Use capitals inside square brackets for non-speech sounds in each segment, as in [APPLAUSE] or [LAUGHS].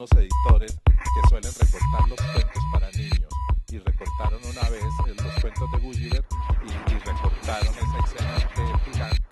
Los editores que suelen recortar los cuentos para niños y recortaron una vez los cuentos de Gulliver y, recortaron esa escena de gigante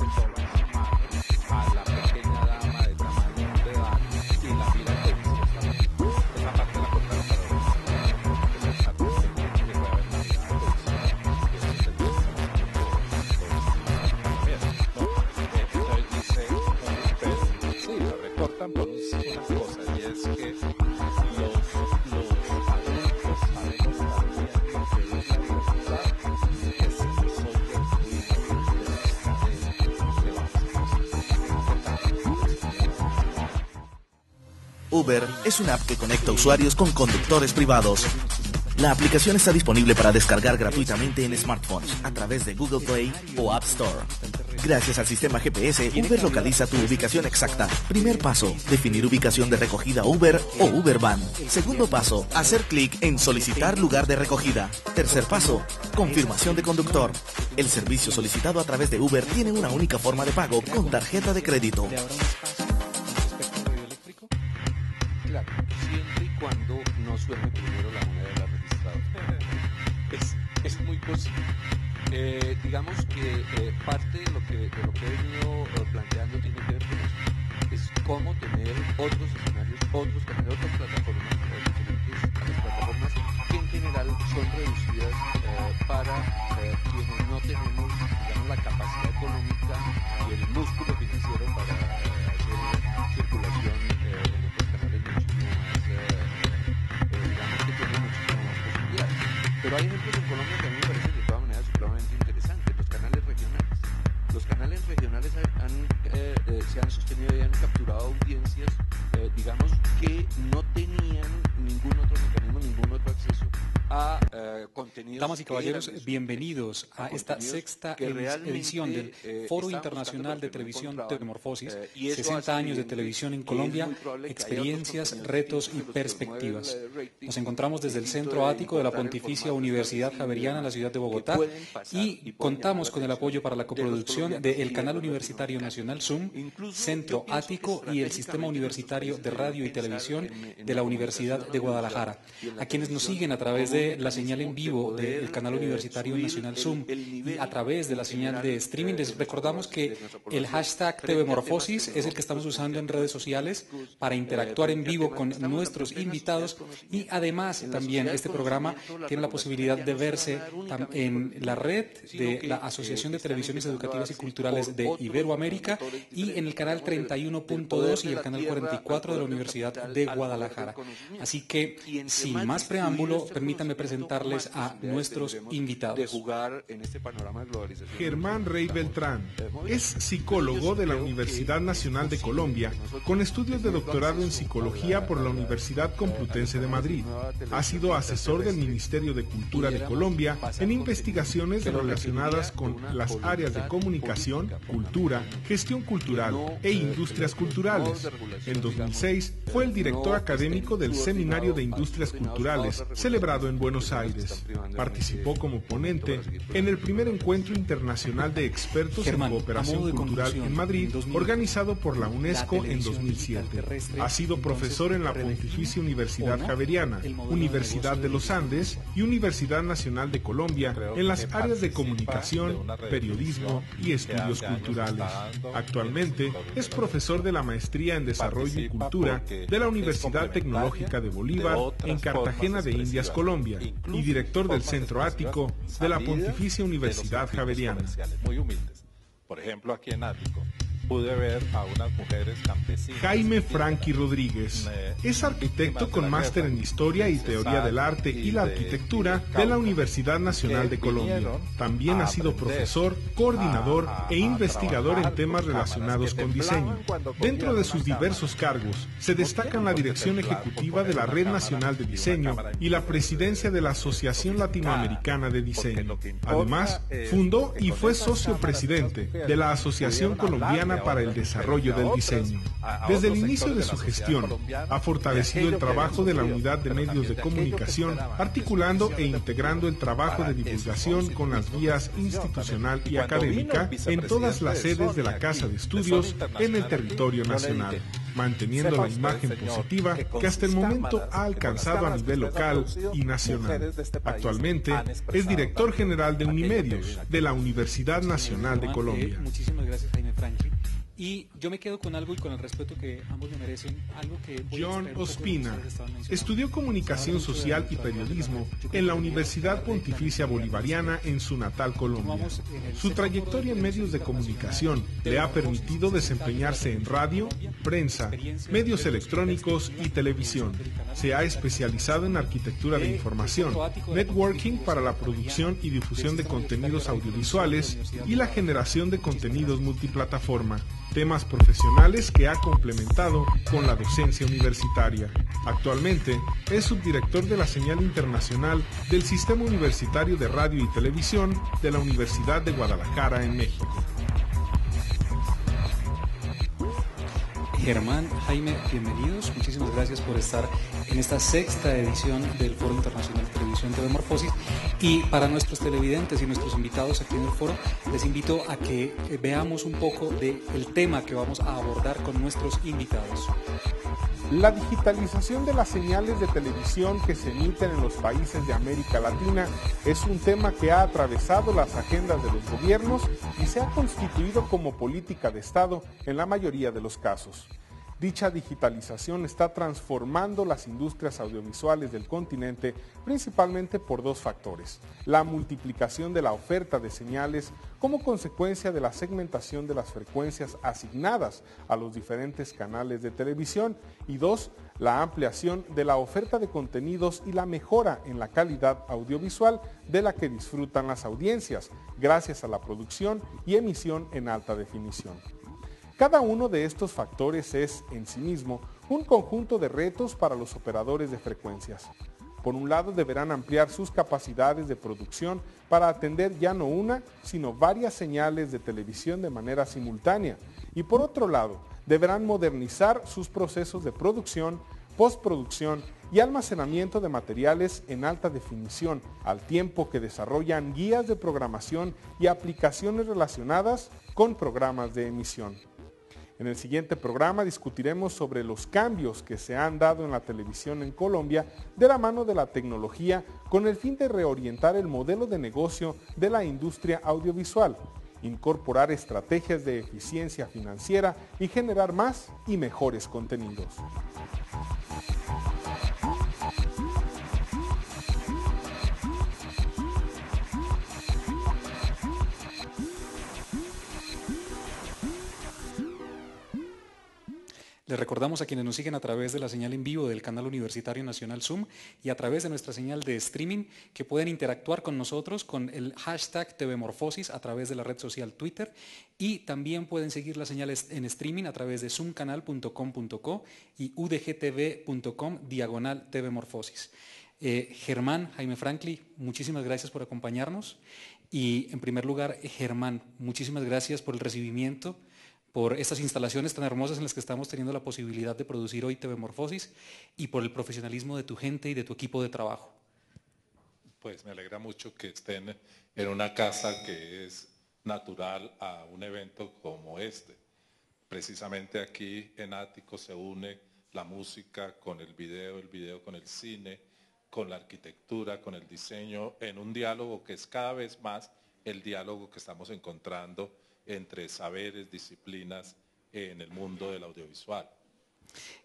Uber es una app que conecta usuarios con conductores privados. La aplicación está disponible para descargar gratuitamente en smartphones a través de Google Play o App Store. Gracias al sistema GPS, Uber localiza tu ubicación exacta. Primer paso, definir ubicación de recogida Uber o Uber Van. Segundo paso, hacer clic en solicitar lugar de recogida. Tercer paso, confirmación de conductor. El servicio solicitado a través de Uber tiene una única forma de pago con tarjeta de crédito. primero la de la Es, muy posible. Eh, digamos que eh, parte de lo que, de lo que he venido eh, planteando tiene que ver Es cómo tener otros escenarios, otros, tener otras plataformas diferentes plataformas que en general son reducidas eh, para quienes no tenemos la capacidad económica y el músculo financiero para right Damas y caballeros, bienvenidos a oh, esta sexta em- edición del eh, Foro Internacional de Televisión Tecnomorfosis, 60 eh, años de televisión en Colombia, experiencias, retos y perspectivas. Nos encontramos desde el Centro Ático de la Pontificia Universidad Javeriana la ciudad de Bogotá y contamos con el apoyo para la coproducción del Canal Universitario Nacional Zoom, Centro Ático y el Sistema Universitario de Radio y Televisión de la Universidad de Guadalajara. A quienes nos siguen a través de la señal en vivo de el canal universitario nacional Zoom y a través de la señal de streaming. Les recordamos que el hashtag TV Morfosis es el que estamos usando en redes sociales para interactuar en vivo con nuestros invitados y además también este programa tiene la posibilidad de verse en la red de la Asociación de Televisiones Educativas y Culturales de Iberoamérica y en el canal 31.2 y el canal 44 de la Universidad de Guadalajara. Así que, sin más preámbulo, permítanme presentarles a nuestros invitados. De jugar en este panorama de Germán Rey Beltrán es psicólogo de la Universidad Nacional de Colombia, con estudios de doctorado en psicología por la Universidad Complutense de Madrid. Ha sido asesor del Ministerio de Cultura de Colombia en investigaciones relacionadas con las áreas de comunicación, cultura, gestión cultural e industrias culturales. En 2006 fue el director académico del Seminario de Industrias Culturales, celebrado en Buenos Aires participó como ponente en el primer encuentro internacional de expertos en cooperación cultural en Madrid, organizado por la UNESCO en 2007. Ha sido profesor en la Pontificia Universidad Javeriana, Universidad de los Andes y Universidad Nacional de Colombia en las áreas de comunicación, periodismo y estudios culturales. Actualmente es profesor de la Maestría en Desarrollo y Cultura de la Universidad Tecnológica de Bolívar en Cartagena de Indias, Colombia, y director del Centro Centro Ático de la Pontificia Universidad Javeriana ver a unas mujeres campesinas. Jaime Franky Rodríguez es arquitecto con máster en Historia y Teoría del Arte y la Arquitectura de la Universidad Nacional de Colombia. También ha sido profesor, coordinador e investigador en temas relacionados con diseño. Dentro de sus diversos cargos, se destacan la dirección ejecutiva de la Red Nacional de Diseño y la presidencia de la Asociación Latinoamericana de Diseño. Además, fundó y fue socio presidente de la Asociación Colombiana para el desarrollo del diseño. Desde el inicio de su gestión, ha fortalecido el trabajo de la Unidad de Medios de Comunicación, articulando e integrando el trabajo de divulgación con las vías institucional y académica en todas las sedes de la Casa de Estudios en el territorio nacional manteniendo la imagen positiva que hasta el momento ha alcanzado a nivel local y nacional. Actualmente es director general de Unimedios de la Universidad Nacional de Colombia. Muchísimas gracias, Jaime y yo me quedo con algo y con el respeto que ambos me merecen, algo que... John Ospina estudió comunicación social y periodismo en la Universidad Pontificia Bolivariana en su natal Colombia. Su trayectoria en medios de comunicación le ha permitido desempeñarse en radio, prensa, medios electrónicos y televisión. Se ha especializado en arquitectura de información, networking para la producción y difusión de contenidos audiovisuales y la generación de contenidos multiplataforma temas profesionales que ha complementado con la docencia universitaria. Actualmente es subdirector de la señal internacional del Sistema Universitario de Radio y Televisión de la Universidad de Guadalajara en México. Germán, Jaime, bienvenidos. Muchísimas gracias por estar en esta sexta edición del Foro Internacional de Televisión de Y para nuestros televidentes y nuestros invitados aquí en el foro, les invito a que eh, veamos un poco del el tema que vamos a abordar con nuestros invitados. La digitalización de las señales de televisión que se emiten en los países de América Latina es un tema que ha atravesado las agendas de los gobiernos y se ha constituido como política de Estado en la mayoría de los casos. Dicha digitalización está transformando las industrias audiovisuales del continente principalmente por dos factores. La multiplicación de la oferta de señales como consecuencia de la segmentación de las frecuencias asignadas a los diferentes canales de televisión y dos, la ampliación de la oferta de contenidos y la mejora en la calidad audiovisual de la que disfrutan las audiencias gracias a la producción y emisión en alta definición. Cada uno de estos factores es, en sí mismo, un conjunto de retos para los operadores de frecuencias. Por un lado, deberán ampliar sus capacidades de producción para atender ya no una, sino varias señales de televisión de manera simultánea. Y por otro lado, deberán modernizar sus procesos de producción, postproducción y almacenamiento de materiales en alta definición, al tiempo que desarrollan guías de programación y aplicaciones relacionadas con programas de emisión. En el siguiente programa discutiremos sobre los cambios que se han dado en la televisión en Colombia de la mano de la tecnología con el fin de reorientar el modelo de negocio de la industria audiovisual, incorporar estrategias de eficiencia financiera y generar más y mejores contenidos. Les recordamos a quienes nos siguen a través de la señal en vivo del canal universitario nacional Zoom y a través de nuestra señal de streaming que pueden interactuar con nosotros con el hashtag TVMorfosis a través de la red social Twitter y también pueden seguir las señales en streaming a través de zoomcanal.com.co y udgtv.com diagonal TVMorfosis. Eh, Germán, Jaime Frankly muchísimas gracias por acompañarnos. Y en primer lugar, Germán, muchísimas gracias por el recibimiento por estas instalaciones tan hermosas en las que estamos teniendo la posibilidad de producir hoy TV y por el profesionalismo de tu gente y de tu equipo de trabajo. Pues me alegra mucho que estén en una casa que es natural a un evento como este. Precisamente aquí en Ático se une la música con el video, el video con el cine, con la arquitectura, con el diseño, en un diálogo que es cada vez más el diálogo que estamos encontrando entre saberes, disciplinas en el mundo del audiovisual.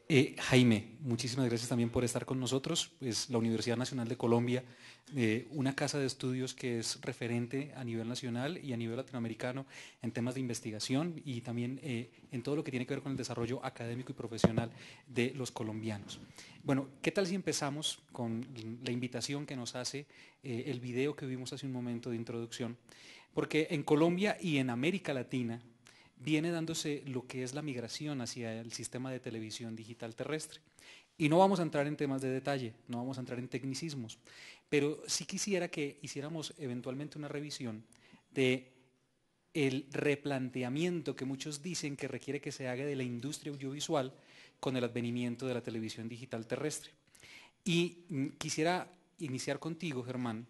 Eh, Jaime, muchísimas gracias también por estar con nosotros. Es pues, la Universidad Nacional de Colombia, eh, una casa de estudios que es referente a nivel nacional y a nivel latinoamericano en temas de investigación y también eh, en todo lo que tiene que ver con el desarrollo académico y profesional de los colombianos. Bueno, ¿qué tal si empezamos con la invitación que nos hace el video que vimos hace un momento de introducción? Porque en Colombia y en América Latina viene dándose lo que es la migración hacia el sistema de televisión digital terrestre. Y no vamos a entrar en temas de detalle, no vamos a entrar en tecnicismos, pero sí quisiera que hiciéramos eventualmente una revisión de el replanteamiento que muchos dicen que requiere que se haga de la industria audiovisual con el advenimiento de la televisión digital terrestre. Y mm, quisiera iniciar contigo, Germán,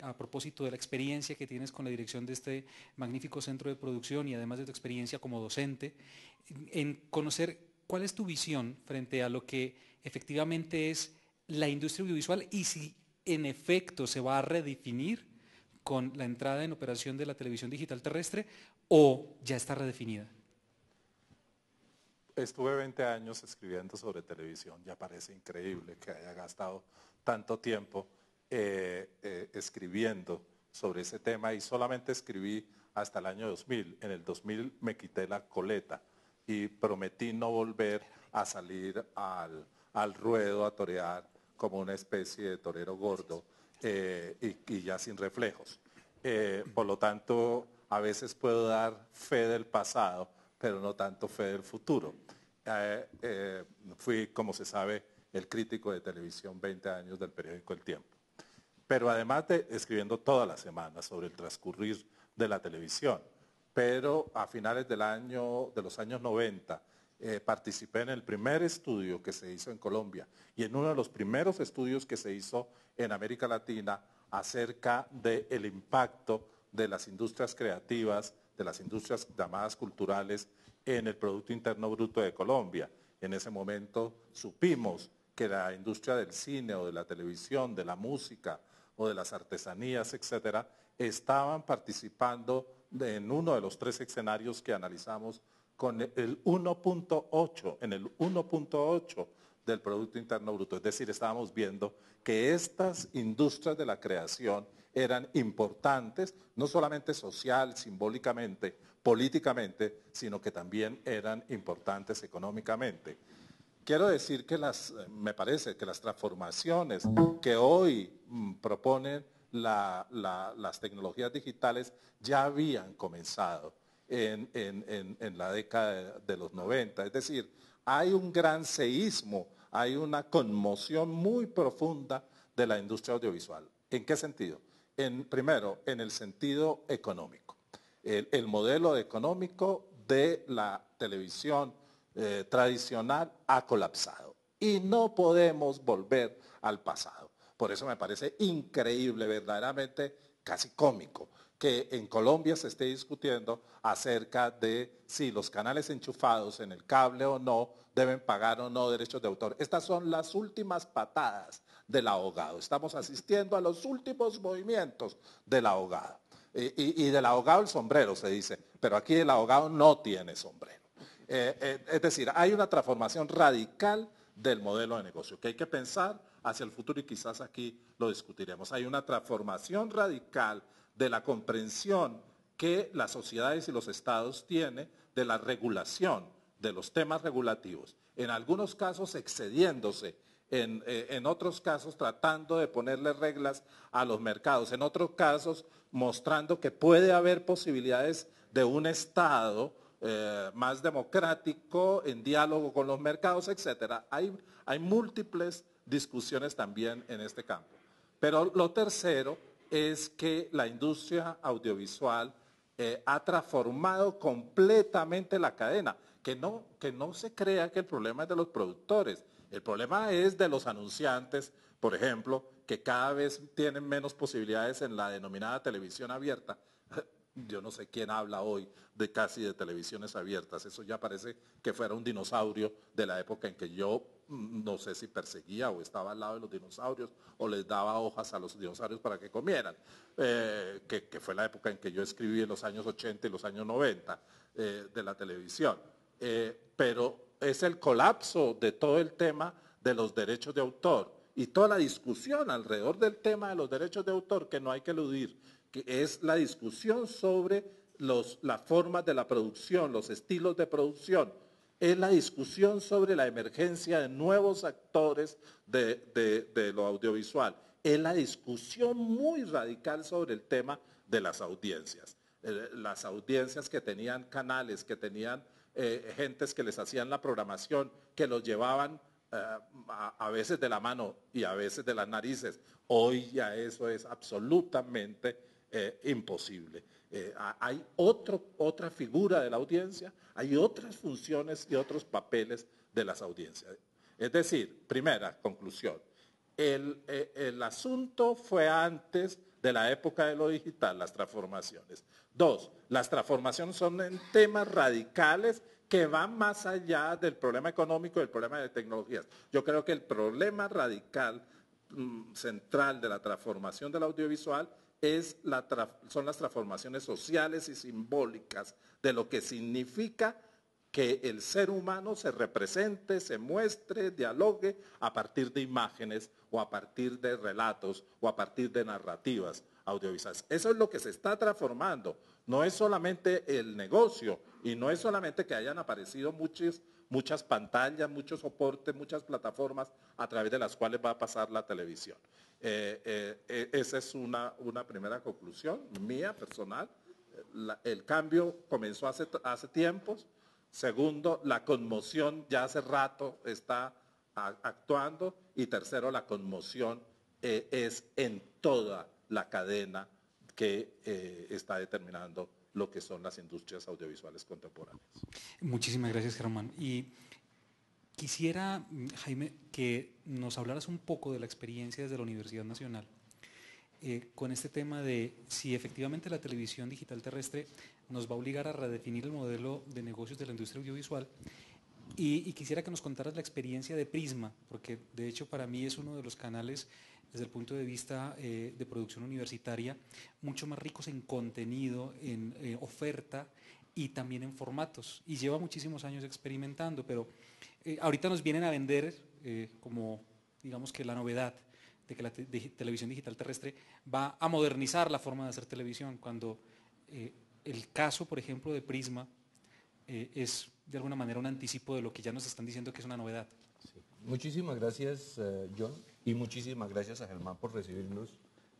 a propósito de la experiencia que tienes con la dirección de este magnífico centro de producción y además de tu experiencia como docente, en conocer cuál es tu visión frente a lo que efectivamente es la industria audiovisual y si en efecto se va a redefinir con la entrada en operación de la televisión digital terrestre o ya está redefinida. Estuve 20 años escribiendo sobre televisión, ya parece increíble que haya gastado tanto tiempo eh, eh, escribiendo sobre ese tema y solamente escribí hasta el año 2000. En el 2000 me quité la coleta y prometí no volver a salir al, ruedo a torear como una especie de torero gordo eh, y, y, ya sin reflejos. por lo tanto, a veces puedo dar fe del pasado, pero no tanto fe del futuro. fui, como se sabe, el crítico de televisión 20 años del periódico El Tiempo pero además de escribiendo todas las semanas sobre el transcurrir de la televisión. Pero a finales del año, de los años 90, eh, participé en el primer estudio que se hizo en Colombia y en uno de los primeros estudios que se hizo en América Latina acerca del el impacto de las industrias creativas, de las industrias llamadas culturales en el Producto Interno Bruto de Colombia. En ese momento supimos que la industria del cine o de la televisión, de la música, o de las artesanías, etcétera, estaban participando en uno de los tres escenarios que analizamos con el 1.8, en el 1.8 del Producto Interno Bruto. Es decir, estábamos viendo que estas industrias de la creación eran importantes, no solamente social, simbólicamente, políticamente, sino que también eran importantes económicamente. Quiero decir que me parece que las transformaciones que hoy mm, proponen las tecnologías digitales ya habían comenzado en, la década de, los 90. Es decir, hay un gran seísmo, hay una conmoción muy profunda de la industria audiovisual. ¿En qué sentido? primero, en el sentido económico. el modelo económico de la televisión eh, tradicional ha colapsado y no podemos volver al pasado. Por eso me parece increíble, verdaderamente casi cómico, que en Colombia se esté discutiendo acerca de si los canales enchufados en el cable o no deben pagar o no derechos de autor. Estas son las últimas patadas del ahogado. Estamos asistiendo a los últimos movimientos del ahogado. Y, y del ahogado el sombrero, se dice. Pero aquí el ahogado no tiene sombrero. Eh, eh, es decir, hay una transformación radical del modelo de negocio que hay que pensar hacia el futuro y quizás aquí lo discutiremos. Hay una transformación radical de la comprensión que las sociedades y los estados tienen de la regulación, de los temas regulativos, en algunos casos excediéndose eh, en, otros casos tratando de ponerle reglas a los mercados, en otros casos mostrando que puede haber posibilidades de un Estado eh, más democrático, en diálogo con los mercados, etc. Hay, múltiples discusiones también en este campo. Pero lo tercero es que la industria audiovisual eh, ha transformado completamente la cadena. Que no, que no se crea que el problema es de los productores. El problema es de los anunciantes, por ejemplo, que cada vez tienen menos posibilidades en la denominada televisión abierta yo no sé quién habla hoy de casi de televisiones abiertas. Eso ya parece que fuera un dinosaurio de la época en que yo mm, no sé si perseguía o estaba al lado de los dinosaurios o les daba hojas a los dinosaurios para que comieran, eh, que, fue la época en que yo escribí en los años 80 y los años 90 eh, de la televisión. Eh, pero es el colapso de todo el tema de los derechos de autor y toda la discusión alrededor del tema de los derechos de autor que no hay que eludir que es la discusión sobre los, las formas de la producción, los estilos de producción, es la discusión sobre la emergencia de nuevos actores de, lo audiovisual, es la discusión muy radical sobre el tema de las audiencias. Eh, las audiencias que tenían canales, que tenían eh, gentes que les hacían la programación, que los llevaban eh, a, a, veces de la mano y a veces de las narices. Hoy ya eso es absolutamente eh, imposible. Eh, hay otra figura de la audiencia, hay otras funciones y otros papeles de las audiencias. Es decir, primera conclusión, el, eh, el asunto fue antes de la época de lo digital, las transformaciones. Dos, las transformaciones son en temas radicales que van más allá del problema económico, del problema de tecnologías. Yo creo que el problema radical mm, central de la transformación del audiovisual es la, son las transformaciones sociales y simbólicas de lo que significa que el ser humano se represente, se muestre, dialogue a partir de imágenes o a partir de relatos o a partir de narrativas audiovisuales. Eso es lo que se está transformando. No es solamente el negocio y no es solamente que hayan aparecido muchos muchas pantallas, muchos soportes, muchas plataformas a través de las cuales va a pasar la televisión. Eh, eh, eh, esa es una, una, primera conclusión mía personal. el cambio comenzó hace, hace tiempos. Segundo, la conmoción ya hace rato está actuando. Y tercero, la conmoción es en toda la cadena que está determinando lo que son las industrias audiovisuales contemporáneas. Muchísimas gracias, Germán. Y quisiera, Jaime, que nos hablaras un poco de la experiencia desde la Universidad Nacional eh, con este tema de si efectivamente la televisión digital terrestre nos va a obligar a redefinir el modelo de negocios de la industria audiovisual. Y, y, quisiera que nos contaras la experiencia de Prisma, porque de hecho para mí es uno de los canales desde el punto de vista eh, de producción universitaria, mucho más ricos en contenido, en eh, oferta y también en formatos. Y lleva muchísimos años experimentando, pero eh, ahorita nos vienen a vender como, digamos que la novedad de que la televisión digital terrestre va a modernizar la forma de hacer televisión, cuando el caso, por ejemplo, de Prisma es de alguna manera un anticipo de lo que ya nos están diciendo que es una novedad. Muchísimas gracias, John. Y muchísimas gracias a Germán por recibirnos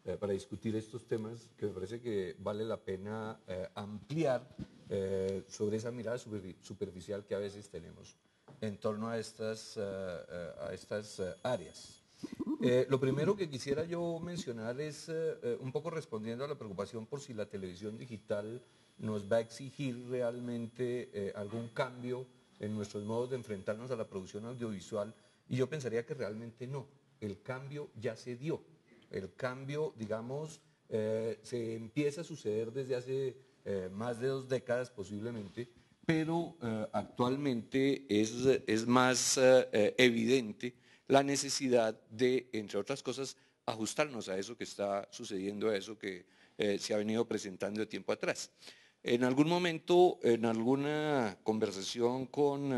eh, para discutir estos temas que me parece que vale la pena eh, ampliar eh, sobre esa mirada superficial que a veces tenemos en torno a estas, a estas áreas. lo primero que quisiera yo mencionar es un poco respondiendo a la preocupación por si la televisión digital nos va a exigir realmente algún cambio en nuestros modos de enfrentarnos a la producción audiovisual y yo pensaría que realmente no el cambio ya se dio. El cambio, digamos, eh, se empieza a suceder desde hace eh, más de dos décadas posiblemente, pero eh, actualmente es, es más evidente la necesidad de, entre otras cosas, ajustarnos a eso que está sucediendo, a eso que se ha venido presentando de tiempo atrás. En algún momento, en alguna conversación con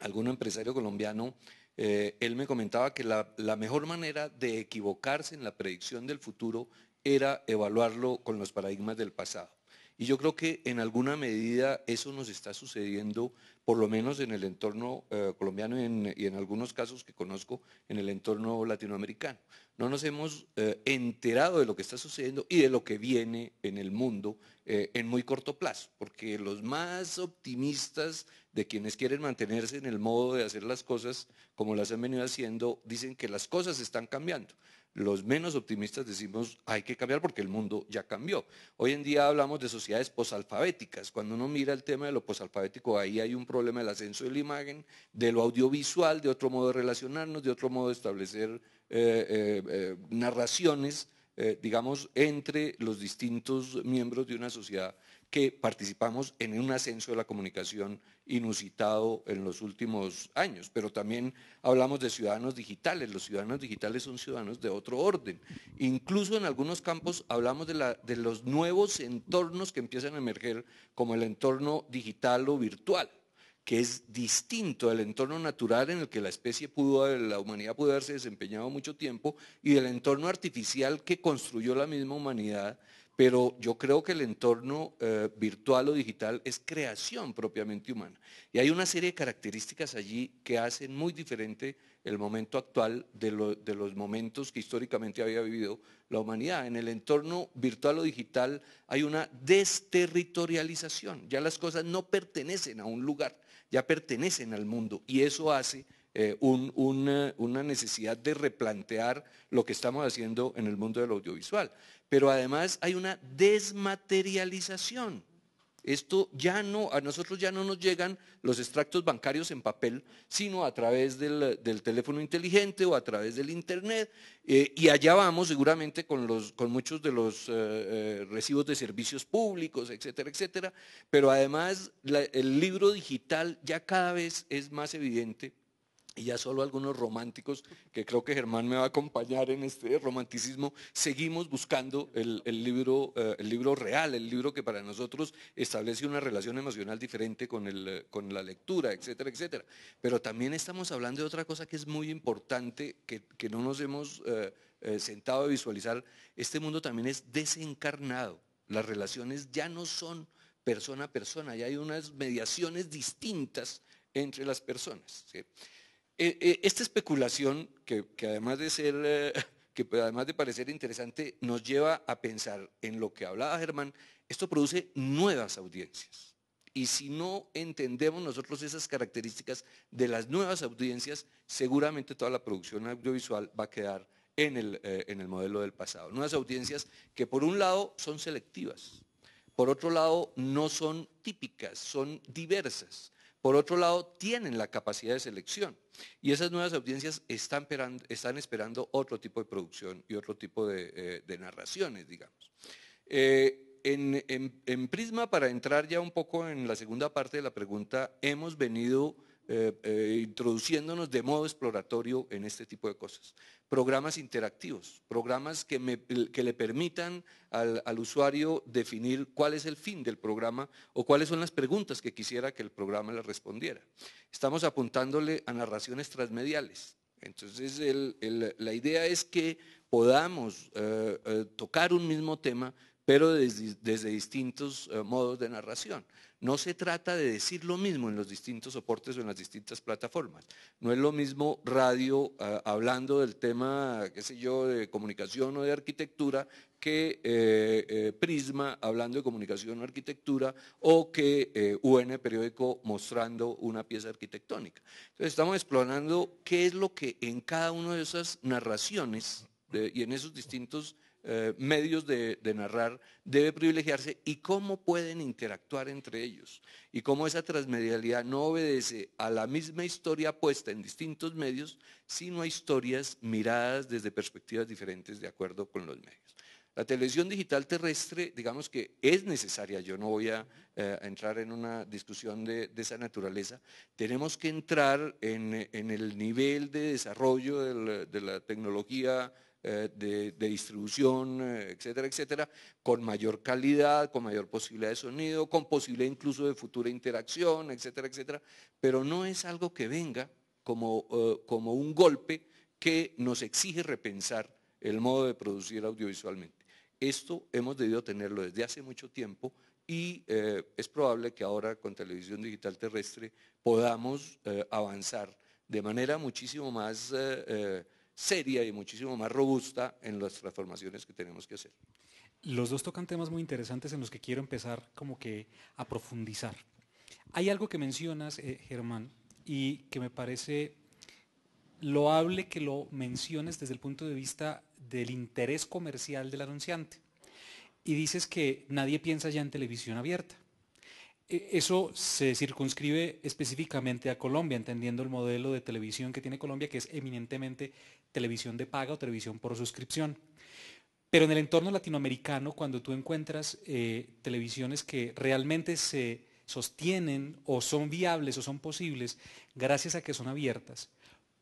algún empresario colombiano, eh, él me comentaba que la, mejor manera de equivocarse en la predicción del futuro era evaluarlo con los paradigmas del pasado. Y yo creo que en alguna medida eso nos está sucediendo, por lo menos en el entorno eh, colombiano y en, algunos casos que conozco en el entorno latinoamericano. No nos hemos eh, enterado de lo que está sucediendo y de lo que viene en el mundo en muy corto plazo, porque los más optimistas de quienes quieren mantenerse en el modo de hacer las cosas como las han venido haciendo, dicen que las cosas están cambiando. Los menos optimistas decimos hay que cambiar porque el mundo ya cambió. Hoy en día hablamos de sociedades posalfabéticas. Cuando uno mira el tema de lo posalfabético, ahí hay un problema del ascenso de la imagen, de lo audiovisual, de otro modo de relacionarnos, de otro modo de establecer eh, eh, eh, narraciones eh, digamos, entre los distintos miembros de una sociedad que participamos en un ascenso de la comunicación inusitado en los últimos años, pero también hablamos de ciudadanos digitales. Los ciudadanos digitales son ciudadanos de otro orden. Incluso en algunos campos hablamos de los nuevos entornos que empiezan a emerger, como el entorno digital o virtual que es distinto del entorno natural en el que la especie pudo, la humanidad pudo haberse desempeñado mucho tiempo y del entorno artificial que construyó la misma humanidad, pero yo creo que el entorno eh, virtual o digital es creación propiamente humana. Y hay una serie de características allí que hacen muy diferente el momento actual de, de los momentos que históricamente había vivido la humanidad. En el entorno virtual o digital hay una desterritorialización, ya las cosas no pertenecen a un lugar ya pertenecen al mundo y eso hace eh, eh, una necesidad de replantear lo que estamos haciendo en el mundo del audiovisual. Pero además hay una desmaterialización. Esto ya no, a nosotros ya no nos llegan los extractos bancarios en papel, sino a través del, teléfono inteligente o a través del internet. Eh, y allá vamos seguramente con, muchos de los eh, eh, recibos de servicios públicos, etcétera, etcétera. Pero además el libro digital ya cada vez es más evidente y ya solo algunos románticos, que creo que Germán me va a acompañar en este romanticismo, seguimos buscando el, libro, eh, el libro real, el libro que para nosotros establece una relación emocional diferente con, eh, con la lectura, etcétera, etcétera. Pero también estamos hablando de otra cosa que es muy importante, que, no nos hemos eh, sentado a visualizar. Este mundo también es desencarnado. Las relaciones ya no son persona a persona, ya hay unas mediaciones distintas entre las personas. ¿sí? Eh, eh, esta especulación, que, además de eh, [LAUGHS] que pues, además de parecer interesante, nos lleva a pensar en lo que hablaba Germán, esto produce nuevas audiencias. Y si no entendemos nosotros esas características de las nuevas audiencias, seguramente toda la producción audiovisual va a quedar en el modelo del pasado. Nuevas audiencias que por un lado son selectivas, por otro lado no son típicas, son diversas por otro lado, tienen la capacidad de selección y esas nuevas audiencias están, esperando otro tipo de producción y otro tipo de, eh, narraciones, digamos. Eh, en, Prisma, para entrar ya un poco en la segunda parte de la pregunta, hemos venido eh, introduciéndonos de modo exploratorio en este tipo de cosas programas interactivos, programas que, le permitan al, usuario definir cuál es el fin del programa o cuáles son las preguntas que quisiera que el programa le respondiera. Estamos apuntándole a narraciones transmediales. Entonces, la idea es que podamos eh, eh, tocar un mismo tema pero desde, distintos eh, modos de narración. No se trata de decir lo mismo en los distintos soportes o en las distintas plataformas. No es lo mismo radio eh, hablando del tema, qué sé yo, de comunicación o de arquitectura, que eh, Prisma hablando de comunicación o arquitectura, o que UN Periódico mostrando una pieza arquitectónica. Entonces estamos explorando qué es lo que en cada una de esas narraciones y en esos distintos eh, medios de, narrar debe privilegiarse y cómo pueden interactuar entre ellos y cómo esa transmedialidad no obedece a la misma historia puesta en distintos medios, sino a historias miradas desde perspectivas diferentes de acuerdo con los medios. La televisión digital terrestre, digamos que es necesaria, yo no voy a, eh, entrar en una discusión de, esa naturaleza, tenemos que entrar en, el nivel de desarrollo de la tecnología eh, de, distribución, eh, etcétera, etcétera, con mayor calidad, con mayor posibilidad de sonido, con posibilidad incluso de futura interacción, etcétera, etcétera, pero no es algo que venga como, eh, como un golpe que nos exige repensar el modo de producir audiovisualmente. Esto hemos debido tenerlo desde hace mucho tiempo y es probable que ahora con televisión digital terrestre podamos avanzar de manera muchísimo más seria y muchísimo más robusta en las transformaciones que tenemos que hacer. Los dos tocan temas muy interesantes en los que quiero empezar como que a profundizar. Hay algo que mencionas, eh, Germán, y que me parece loable que lo menciones desde el punto de vista del interés comercial del anunciante. Y dices que nadie piensa ya en televisión abierta. E, eso se circunscribe específicamente a Colombia, entendiendo el modelo de televisión que tiene Colombia, que es eminentemente televisión de paga o televisión por suscripción. Pero en el entorno latinoamericano, cuando tú encuentras eh, televisiones que realmente se sostienen o son viables o son posibles gracias a que son abiertas,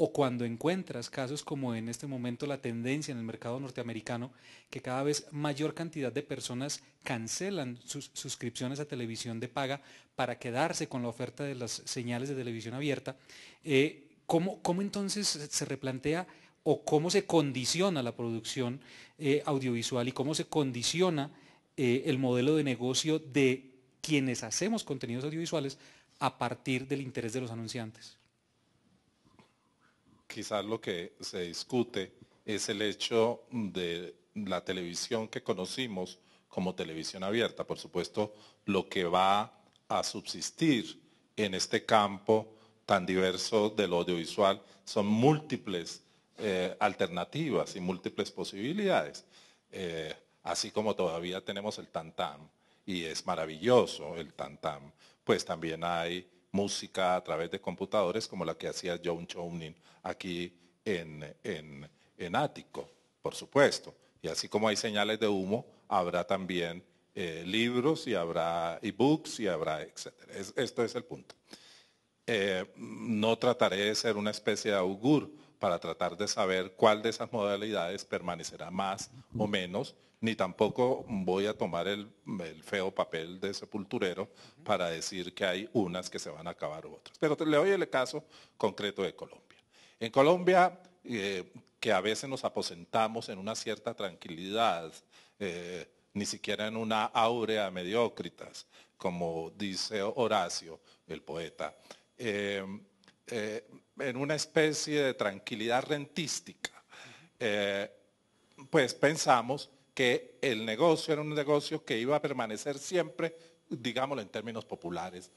o cuando encuentras casos como en este momento la tendencia en el mercado norteamericano, que cada vez mayor cantidad de personas cancelan sus suscripciones a televisión de paga para quedarse con la oferta de las señales de televisión abierta, eh, ¿cómo, ¿cómo entonces se replantea o cómo se condiciona la producción eh, audiovisual y cómo se condiciona eh, el modelo de negocio de quienes hacemos contenidos audiovisuales a partir del interés de los anunciantes. Quizás lo que se discute es el hecho de la televisión que conocimos como televisión abierta. Por supuesto, lo que va a subsistir en este campo tan diverso del audiovisual son múltiples eh, alternativas y múltiples posibilidades. Eh, así como todavía tenemos el tantam y es maravilloso el tantam pues también hay música a través de computadores como la que hacía John Chowning aquí en, Ático, por supuesto. Y así como hay señales de humo, habrá también eh, libros y habrá ebooks y habrá etcétera. esto es el punto. no trataré de ser una especie de augur, para tratar de saber cuál de esas modalidades permanecerá más o menos, ni tampoco voy a tomar el, feo papel de sepulturero para decir que hay unas que se van a acabar u otras. Pero le doy el caso concreto de Colombia. En Colombia, eh, que a veces nos aposentamos en una cierta tranquilidad, eh, ni siquiera en una áurea mediocritas, como dice Horacio, el poeta. Eh, en una especie de tranquilidad rentística, eh, pues pensamos que el negocio era un negocio que iba a permanecer siempre, digámoslo en términos populares,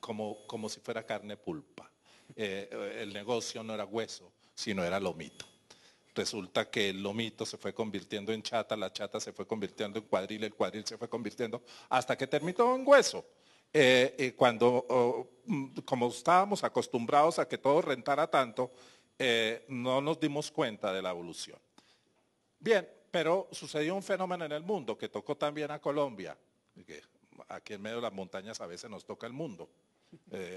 como, como si fuera carne pulpa. Eh, el negocio no era hueso, sino era lomito. Resulta que el lomito se fue convirtiendo en chata, la chata se fue convirtiendo en cuadril, el cuadril se fue convirtiendo hasta que terminó en hueso y eh, eh, cuando, mm, como estábamos acostumbrados a que todo rentara tanto, eh, no nos dimos cuenta de la evolución. Bien, pero sucedió un fenómeno en el mundo que tocó también a Colombia, aquí en medio de las montañas a veces nos toca el mundo.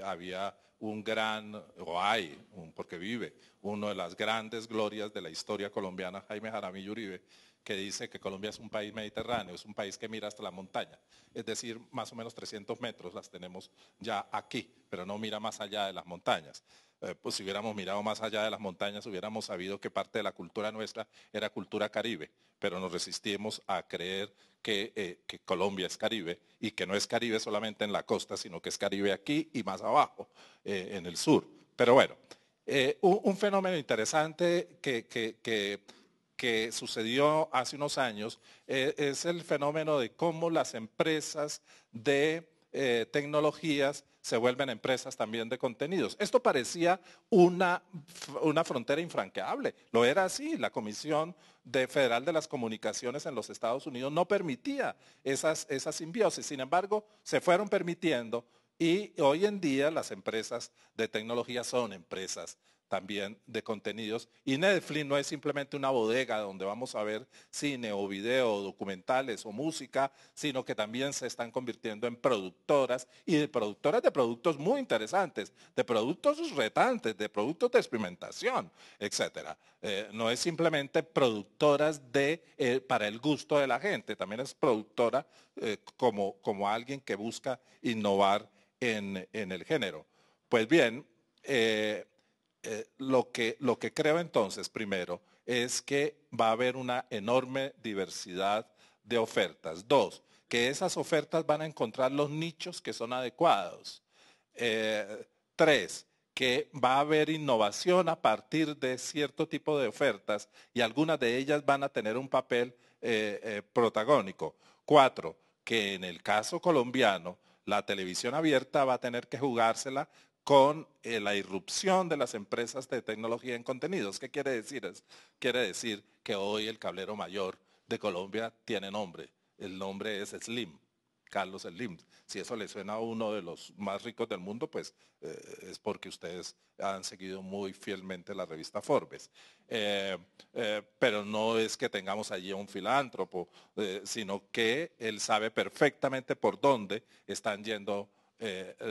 había un gran, o hay, un, porque vive, una de las grandes glorias de la historia colombiana, Jaime Jaramillo Uribe, que dice que Colombia es un país mediterráneo, es un país que mira hasta la montaña, es decir, más o menos 300 metros las tenemos ya aquí, pero no mira más allá de las montañas. Eh, pues si hubiéramos mirado más allá de las montañas, hubiéramos sabido que parte de la cultura nuestra era cultura caribe, pero nos resistimos a creer que, eh, Colombia es caribe y que no es caribe solamente en la costa, sino que es caribe aquí y más abajo, eh, en el sur. Pero bueno, un, fenómeno interesante que que sucedió hace unos años eh, es el fenómeno de cómo las empresas de eh, tecnologías se vuelven empresas también de contenidos. Esto parecía una, frontera infranqueable. Lo era así. La Comisión Federal de las Comunicaciones en los Estados Unidos no permitía esa esas simbiosis. Sin embargo, se fueron permitiendo y hoy en día las empresas de tecnología son empresas también de contenidos. Y Netflix no es simplemente una bodega donde vamos a ver cine o video, documentales o música, sino que también se están convirtiendo en productoras y de productoras de productos muy interesantes, de productos retantes, de productos de experimentación, etc. Eh, no es simplemente productoras de, eh, para el gusto de la gente, también es productora eh, como, como alguien que busca innovar en, el género. Pues bien, eh, lo, que, creo entonces, primero, es que va a haber una enorme diversidad de ofertas. Dos, que esas ofertas van a encontrar los nichos que son adecuados. Eh, tres, que va a haber innovación a partir de cierto tipo de ofertas y algunas de ellas van a tener un papel eh, protagónico. Cuatro, que en el caso colombiano, la televisión abierta va a tener que jugársela con eh, la irrupción de las empresas de tecnología en contenidos. ¿Qué quiere decir? quiere decir que hoy el cablero mayor de Colombia tiene nombre. El nombre es Slim, Carlos Slim. Si eso le suena a uno de los más ricos del mundo, pues eh, es porque ustedes han seguido muy fielmente la revista Forbes. Eh, pero no es que tengamos allí un filántropo, sino que él sabe perfectamente por dónde están yendo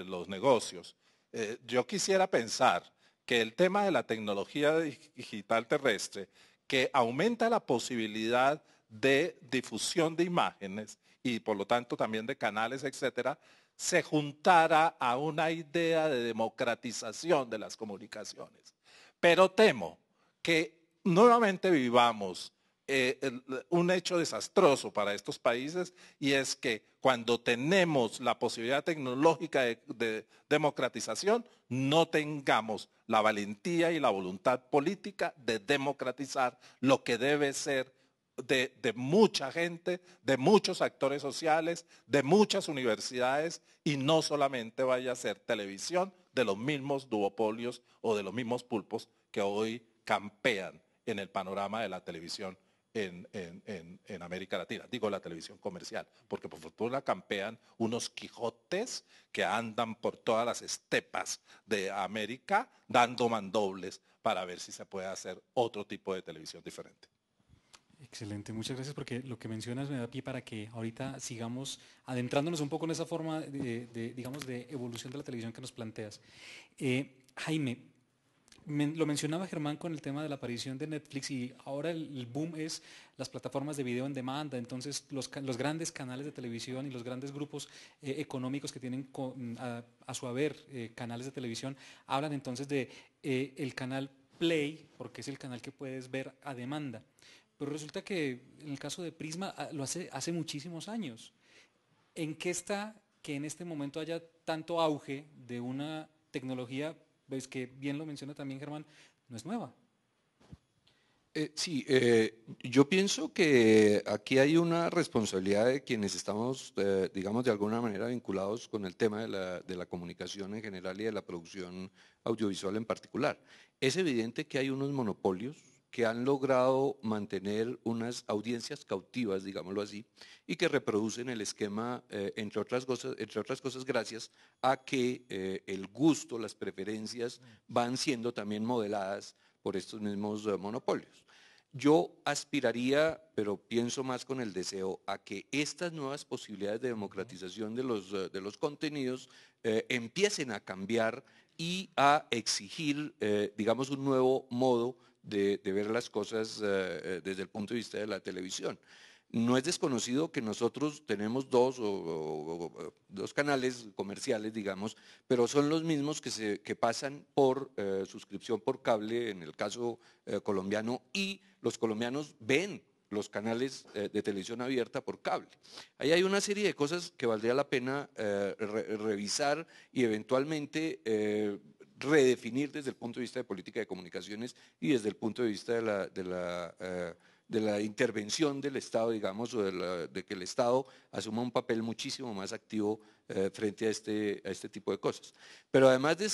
los negocios. Eh, yo quisiera pensar que el tema de la tecnología digital terrestre, que aumenta la posibilidad de difusión de imágenes y por lo tanto también de canales, etcétera, se juntara a una idea de democratización de las comunicaciones. Pero temo que nuevamente vivamos eh, un hecho desastroso para estos países y es que cuando tenemos la posibilidad tecnológica de, democratización, no tengamos la valentía y la voluntad política de democratizar lo que debe ser de, de, mucha gente, de muchos actores sociales, de muchas universidades y no solamente vaya a ser televisión de los mismos duopolios o de los mismos pulpos que hoy campean en el panorama de la televisión en, América Latina, digo la televisión comercial, porque por fortuna campean unos Quijotes que andan por todas las estepas de América dando mandobles para ver si se puede hacer otro tipo de televisión diferente. Excelente, muchas gracias porque lo que mencionas me da pie para que ahorita sigamos adentrándonos un poco en esa forma de, digamos, de evolución de la televisión que nos planteas. Eh, Jaime, lo mencionaba Germán con el tema de la aparición de Netflix y ahora el, boom es las plataformas de video en demanda, entonces los, grandes canales de televisión y los grandes grupos eh, económicos que tienen mm, a, su haber eh, canales de televisión hablan entonces de eh, el canal Play, porque es el canal que puedes ver a demanda. Pero resulta que en el caso de Prisma ah, lo hace hace muchísimos años. ¿En qué está que en este momento haya tanto auge de una tecnología ves que bien lo menciona también Germán, no es nueva. Eh, sí, eh, yo pienso que aquí hay una responsabilidad de quienes estamos, eh, digamos, de alguna manera vinculados con el tema de la, comunicación en general y de la producción audiovisual en particular. Es evidente que hay unos monopolios que han logrado mantener unas audiencias cautivas, digámoslo así, y que reproducen el esquema, eh, entre, otras cosas, entre otras cosas, gracias a que eh, el gusto, las preferencias van siendo también modeladas por estos mismos eh, monopolios. Yo aspiraría, pero pienso más con el deseo, a que estas nuevas posibilidades de democratización de los, de los contenidos empiecen a cambiar y a exigir, digamos, un nuevo modo de, ver las cosas eh, eh, desde el punto de vista de la televisión. No es desconocido que nosotros tenemos dos, o, dos canales comerciales, digamos, pero son los mismos que, se, pasan por eh, suscripción por cable, en el caso colombiano, y los colombianos ven los canales de televisión abierta por cable. Ahí hay una serie de cosas que valdría la pena revisar y eventualmente redefinir desde el punto de vista de política de comunicaciones y desde el punto de vista de la, eh, intervención del Estado, digamos, o de, que el Estado asuma un papel muchísimo más activo eh, frente este, a este, tipo de cosas. Pero además de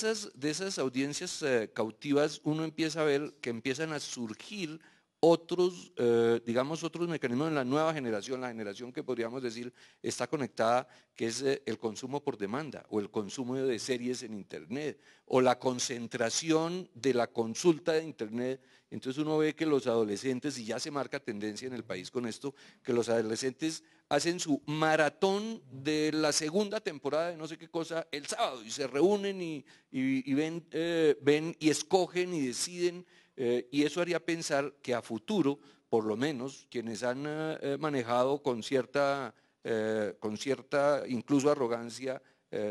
esas, audiencias eh, cautivas, uno empieza a ver que empiezan a surgir otros, eh, digamos, otros mecanismos en la nueva generación, la generación que podríamos decir está conectada, que es eh, el consumo por demanda o el consumo de series en Internet o la concentración de la consulta de Internet. Entonces uno ve que los adolescentes, y ya se marca tendencia en el país con esto, que los adolescentes hacen su maratón de la segunda temporada de no sé qué cosa el sábado y se reúnen y, eh, ven y escogen y deciden eh, y eso haría pensar que a futuro, por lo menos, quienes han eh, manejado con cierta, eh, con cierta incluso arrogancia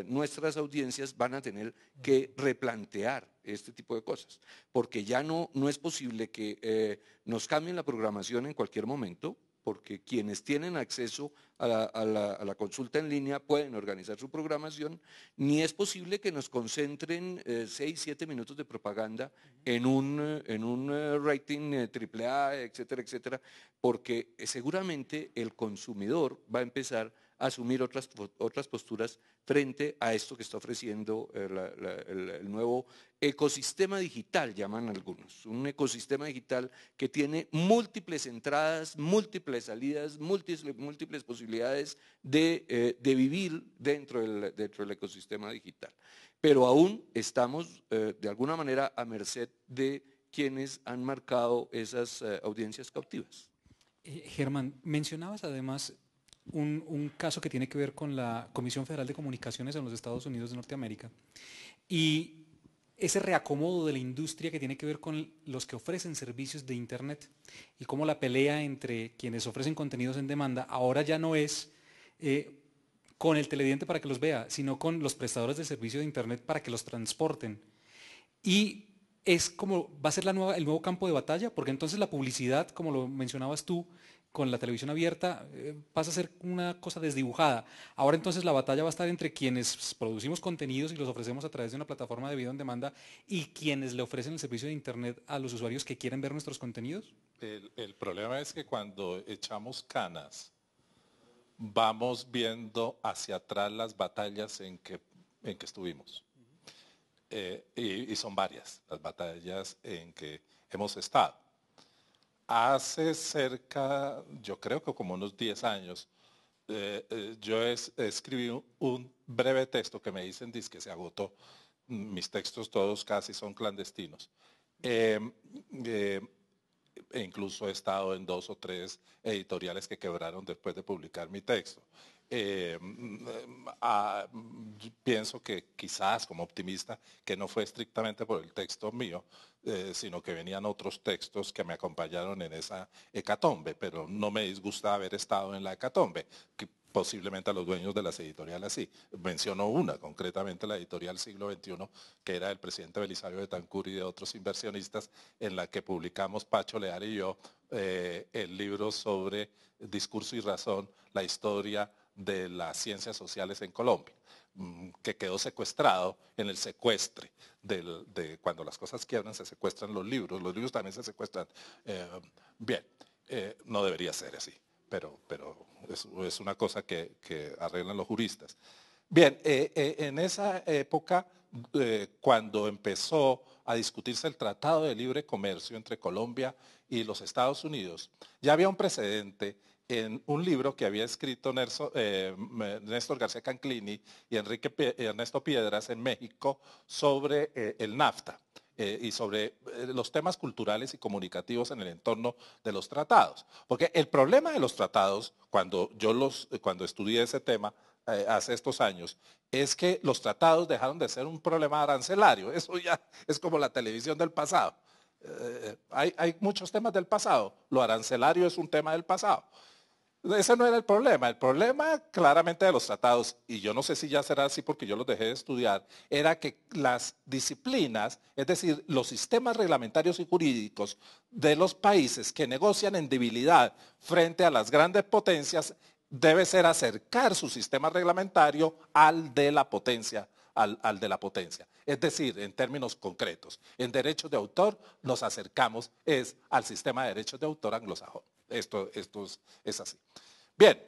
nuestras audiencias, van a tener que replantear este tipo de cosas. Porque ya no es posible que nos cambien la programación en cualquier momento, porque quienes tienen acceso a la, consulta en línea pueden organizar su programación, ni es posible que nos concentren 6, eh, 7 minutos de propaganda en un, en un eh, rating AAA, eh, etcétera, etcétera, porque seguramente el consumidor va a empezar asumir otras, posturas frente a esto que está ofreciendo eh, el, nuevo ecosistema digital, llaman algunos. Un ecosistema digital que tiene múltiples entradas, múltiples salidas, múltiples, posibilidades eh, de, vivir dentro del, dentro del ecosistema digital. Pero aún estamos, eh, de alguna manera, a merced de quienes han marcado esas audiencias cautivas. Germán, mencionabas además un, caso que tiene que ver con la Comisión Federal de Comunicaciones en los Estados Unidos de Norteamérica y ese reacomodo de la industria que tiene que ver con los que ofrecen servicios de Internet y cómo la pelea entre quienes ofrecen contenidos en demanda ahora ya no es eh, con el televidente para que los vea, sino con los prestadores de servicio de Internet para que los transporten. Y es como va a ser la nueva, el nuevo campo de batalla, porque entonces la publicidad, como lo mencionabas tú, con la televisión abierta eh, pasa a ser una cosa desdibujada. Ahora entonces la batalla va a estar entre quienes producimos contenidos y los ofrecemos a través de una plataforma de video en demanda y quienes le ofrecen el servicio de Internet a los usuarios que quieren ver nuestros contenidos. El, problema es que cuando echamos canas, vamos viendo hacia atrás las batallas en que, en que estuvimos. Eh, y son varias las batallas en que hemos estado Hace cerca, yo creo que como unos 10 años, eh, eh, yo escribí un, breve texto que me dicen dice que se agotó. Mm, mis textos todos casi son clandestinos. Em, em, e incluso he estado en dos o tres editoriales que quebraron después de publicar mi texto. Eh, pienso que quizás como optimista, que no fue estrictamente por el texto mío, eh, sino que venían otros textos que me acompañaron en esa hecatombe, pero no me disgusta haber estado en la hecatombe. posiblemente a los dueños de las editoriales sí. Mencionó una, concretamente la editorial Siglo XXI, que era del presidente Belisario de Tancur y de otros inversionistas, en la que publicamos Pacho Leal y yo eh, el libro sobre discurso y razón, la historia de las ciencias sociales en Colombia, mm, que quedó secuestrado en el secuestre. de cuando las cosas quiebran, se secuestran los libros, los libros también se secuestran. Eh, bien, eh, no debería ser así, pero, pero es, una cosa que, arreglan los juristas. Bien, eh, en esa época, cuando empezó a discutirse el Tratado de Libre Comercio entre Colombia y los Estados Unidos, ya había un precedente en un libro que había escrito eh, Néstor García Canclini y Enrique Ernesto Piedras en México sobre eh, el NAFTA eh, y sobre los temas culturales y comunicativos en el entorno de los tratados. Porque el problema de los tratados, cuando yo los, cuando estudié ese tema, hace estos años, es que los tratados dejaron de ser un problema arancelario. [LAUGHS] Eso ya es como la televisión del pasado. hay, muchos temas del pasado. Lo arancelario es un tema del pasado. Ese no era el problema. El problema claramente de los tratados, y yo no sé si ya será así porque yo los dejé de estudiar, era que las disciplinas, es decir, los sistemas reglamentarios y jurídicos de los países que negocian en debilidad frente a las grandes potencias, debe ser acercar su sistema reglamentario al de la potencia al, de la potencia. Es decir, en términos concretos, en derechos de autor nos acercamos es al sistema de derechos de autor anglosajón. Esto, es, así. Bien,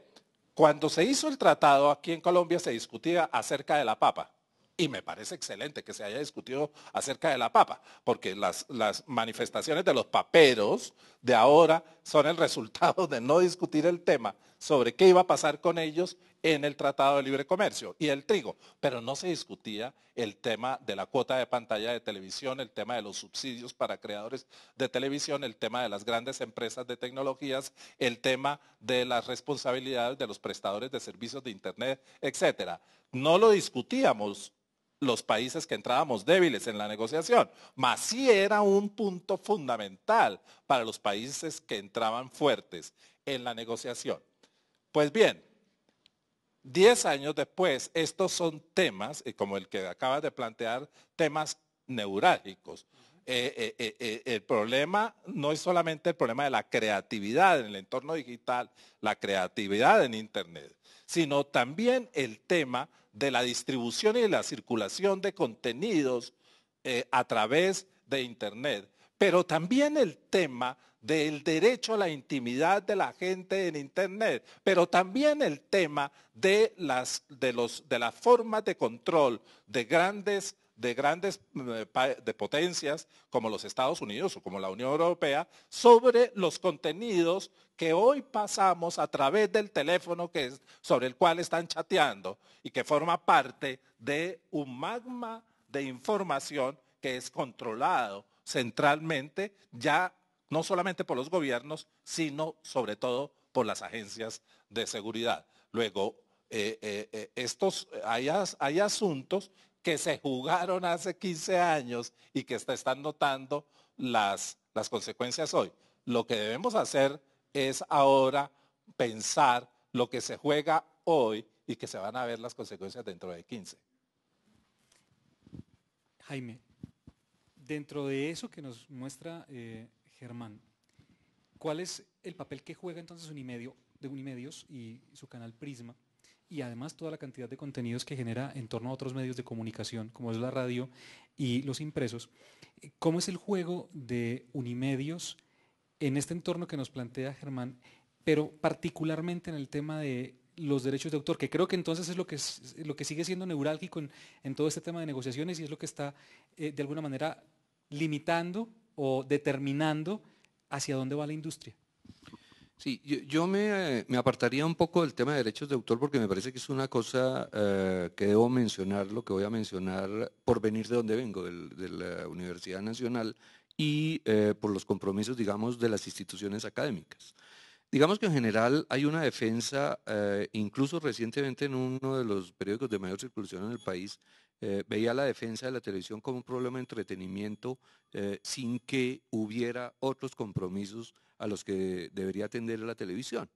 cuando se hizo el tratado aquí en Colombia se discutía acerca de la papa. Y me parece excelente que se haya discutido acerca de la papa, porque las, las, manifestaciones de los paperos de ahora son el [LAUGHS] resultado de no discutir el tema sobre qué iba a pasar con ellos en el Tratado de Libre Comercio y el trigo, pero no se discutía el tema de la cuota de pantalla de televisión, el tema de los subsidios para creadores de televisión, el tema de las grandes empresas de tecnologías, el tema de las responsabilidades de los prestadores de servicios de Internet, etcétera No lo discutíamos los países que entrábamos débiles en la negociación, mas sí era un punto fundamental para los países que entraban fuertes en la negociación. Pues bien, Diez años después, estos son temas, eh, como el que acabas de plantear, temas neurálgicos. Eh, eh, el problema no es solamente el problema de la creatividad en el entorno digital, la creatividad en Internet, sino también el tema de la distribución y la circulación de contenidos a través de Internet, pero también el tema del derecho a la intimidad de la gente en Internet, pero también el tema de las, de los, de las formas de control de grandes de grandes eh, de potencias como los Estados Unidos o como la Unión Europea sobre los contenidos que hoy pasamos a través del teléfono que sobre el cual están chateando y que forma parte de un magma de información que es controlado centralmente ya no solamente por los gobiernos, sino sobre todo por las agencias de seguridad. Luego, eh, eh, eh, estos, hay, hay asuntos que se jugaron hace 15 años y que está están notando las, las consecuencias hoy. Lo que debemos hacer es ahora pensar lo que se juega hoy y que se van a ver las consecuencias dentro de 15. Jaime, dentro de eso que nos muestra Germán, ¿cuál es el papel que juega entonces de Unimedios y su canal Prisma? Y además toda la cantidad de contenidos que genera en torno a otros medios de comunicación, como es la radio y los impresos. ¿Cómo es el juego de Unimedios en este entorno que nos plantea Germán, pero particularmente en el tema de los derechos de autor, que creo que entonces es lo que, es, lo que sigue siendo neurálgico en, todo este tema de negociaciones y es lo que está eh, de alguna manera limitando o determinando hacia dónde va la industria. Sí, yo, me, apartaría un poco del tema de derechos de autor porque me parece que es una cosa eh, que debo mencionar, lo que voy a mencionar por venir de donde vengo, de la Universidad Nacional y eh, por los compromisos, digamos, de las instituciones académicas. Digamos que en general hay una defensa, eh, incluso recientemente en uno de los periódicos de mayor circulación en el país, eh, veía la defensa de la televisión como un problema de entretenimiento eh, sin que hubiera otros compromisos a los que debería atender la televisión.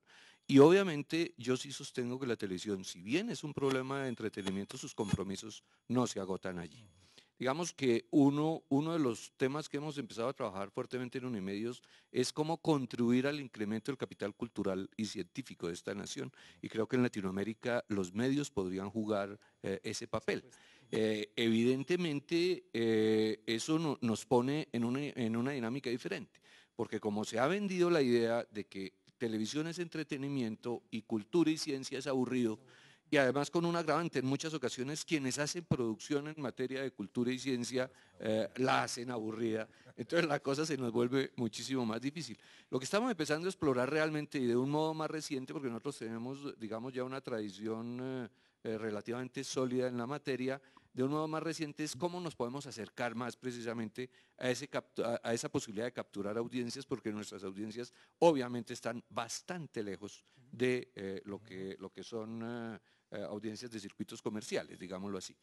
Y obviamente yo sí sostengo que la televisión, si bien es un problema de entretenimiento, sus compromisos no se agotan allí. Digamos que uno, de los temas que hemos empezado a trabajar fuertemente en Unimedios es cómo contribuir al incremento del capital cultural y científico de esta nación. Y creo que en Latinoamérica los medios podrían jugar eh, ese papel. Eh, evidentemente eh, eso nos pone en una, dinámica diferente, porque como se ha vendido la idea de que televisión es entretenimiento y cultura y ciencia es aburrido, y además con un agravante, en muchas ocasiones quienes hacen producción en materia de cultura y ciencia eh, la hacen aburrida, entonces la cosa se nos vuelve muchísimo más difícil. Lo que estamos empezando a explorar realmente y de un modo más reciente, porque nosotros tenemos, digamos, ya una tradición eh, relativamente sólida en la materia, de un modo más reciente es cómo nos podemos acercar más precisamente a, esa posibilidad de capturar audiencias, porque nuestras audiencias obviamente están bastante lejos de eh, lo, que, son eh, audiencias de circuitos comerciales, digámoslo así.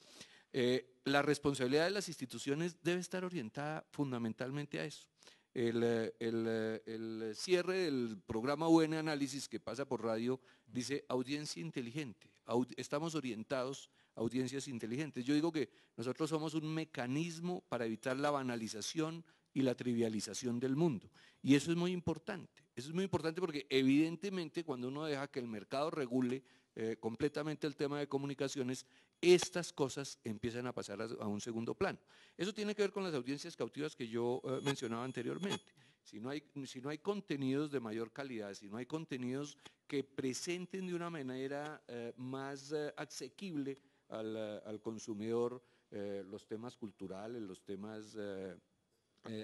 la responsabilidad de las instituciones debe estar orientada fundamentalmente a eso. El, el, cierre del programa UN Análisis que pasa por radio dice audiencia inteligente estamos orientados a audiencias inteligentes. Yo digo que nosotros somos un mecanismo para evitar la banalización y la trivialización del mundo. Y eso es muy importante. Eso es muy importante porque evidentemente cuando uno deja que el mercado regule eh, completamente el tema de comunicaciones, estas cosas empiezan a pasar a, un segundo plano. Eso tiene que ver con las audiencias cautivas que yo eh, mencionaba anteriormente si no, hay, contenidos de mayor calidad, si no hay contenidos que presenten de una manera eh, más eh, asequible al, eh, consumidor los temas culturales, los temas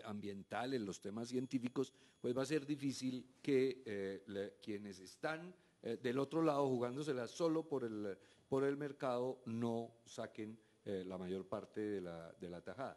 ambientales, los temas científicos, pues va a ser difícil que quienes están del otro lado jugándosela solo por el, por el mercado no saquen la mayor parte de la tajada.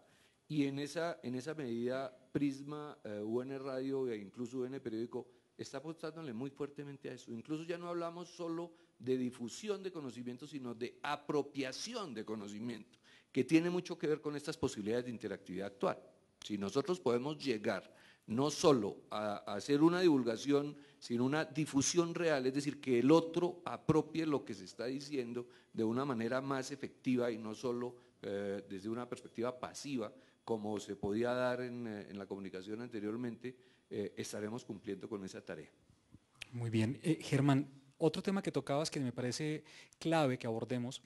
Y en esa, medida, Prisma, eh, UN Radio e incluso UN Periódico está apostándole muy fuertemente a eso. Incluso ya no hablamos solo de difusión de conocimiento, sino de apropiación de conocimiento, que tiene mucho que ver con estas posibilidades de interactividad actual. Si nosotros podemos llegar no solo a, hacer una divulgación, sino una difusión real, es decir, que el otro apropie lo que se está diciendo de una manera más efectiva y no solo eh, desde una perspectiva pasiva, como se podía dar en, eh, la comunicación anteriormente, eh, estaremos cumpliendo con esa tarea. Muy bien. Eh, Germán, otro tema que tocabas que me parece clave que abordemos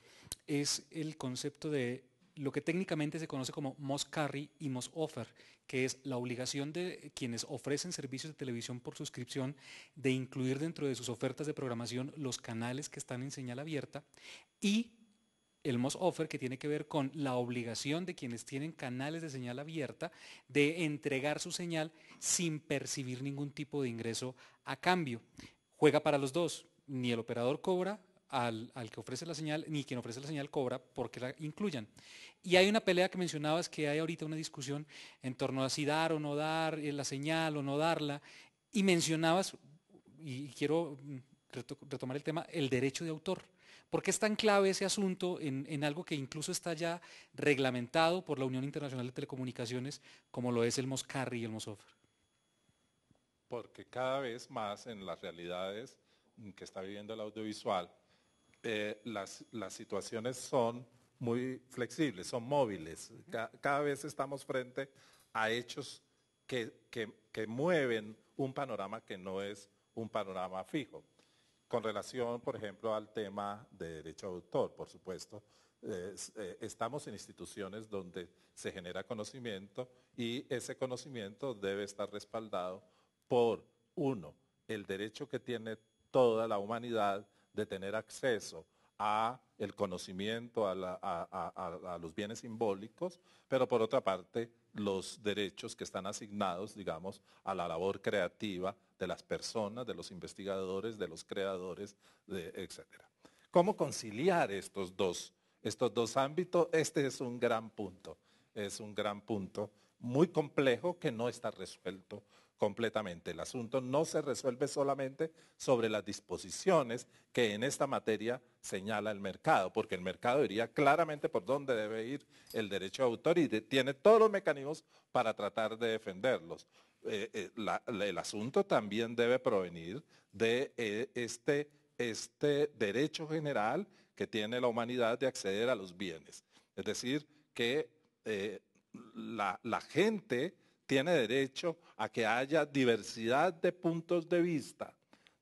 es el concepto de lo que técnicamente se conoce como most carry y "mos offer, que es la obligación de quienes ofrecen servicios de televisión por suscripción de incluir dentro de sus ofertas de programación los canales que están en señal abierta y el most offer que tiene que ver con la obligación de quienes tienen canales de señal abierta de entregar su señal sin percibir ningún tipo de ingreso a cambio. Juega para los dos, ni el operador cobra al, al, que ofrece la señal, ni quien ofrece la señal cobra porque la incluyan. Y hay una pelea que mencionabas que hay ahorita una discusión en torno a si dar o no dar eh, la señal o no darla. Y mencionabas, y quiero mm, retomar el tema, el derecho de autor. ¿Por qué es tan clave ese asunto en, algo que incluso está ya reglamentado por la Unión Internacional de Telecomunicaciones, como lo es el MOSCARRI y el MOSOFER? Porque cada vez más en las realidades que está viviendo el audiovisual, eh, las, situaciones son muy flexibles, son móviles. Cada, vez estamos frente a hechos que mueven un panorama que no es un panorama fijo con relación, por ejemplo, al tema de derecho a autor, por supuesto, eh, estamos en instituciones donde se genera conocimiento y ese conocimiento debe estar respaldado por, uno, el derecho que tiene toda la humanidad de tener acceso a el conocimiento, a, los bienes simbólicos, pero por otra parte los derechos que están asignados, digamos, a la labor creativa de las personas, de los investigadores, de los creadores, etc. ¿Cómo conciliar estos dos, estos dos ámbitos? Este es un gran punto, es un gran punto muy complejo que no está resuelto completamente. El asunto no se resuelve solamente sobre las disposiciones que en esta materia señala el mercado, porque el mercado diría claramente por dónde debe ir el derecho de autor y tiene todos los mecanismos para tratar de defenderlos. Eh, eh, el asunto también debe provenir de eh, este, este, derecho general que tiene la humanidad de acceder a los bienes. Es decir, que la, gente tiene derecho a que haya diversidad de puntos de vista,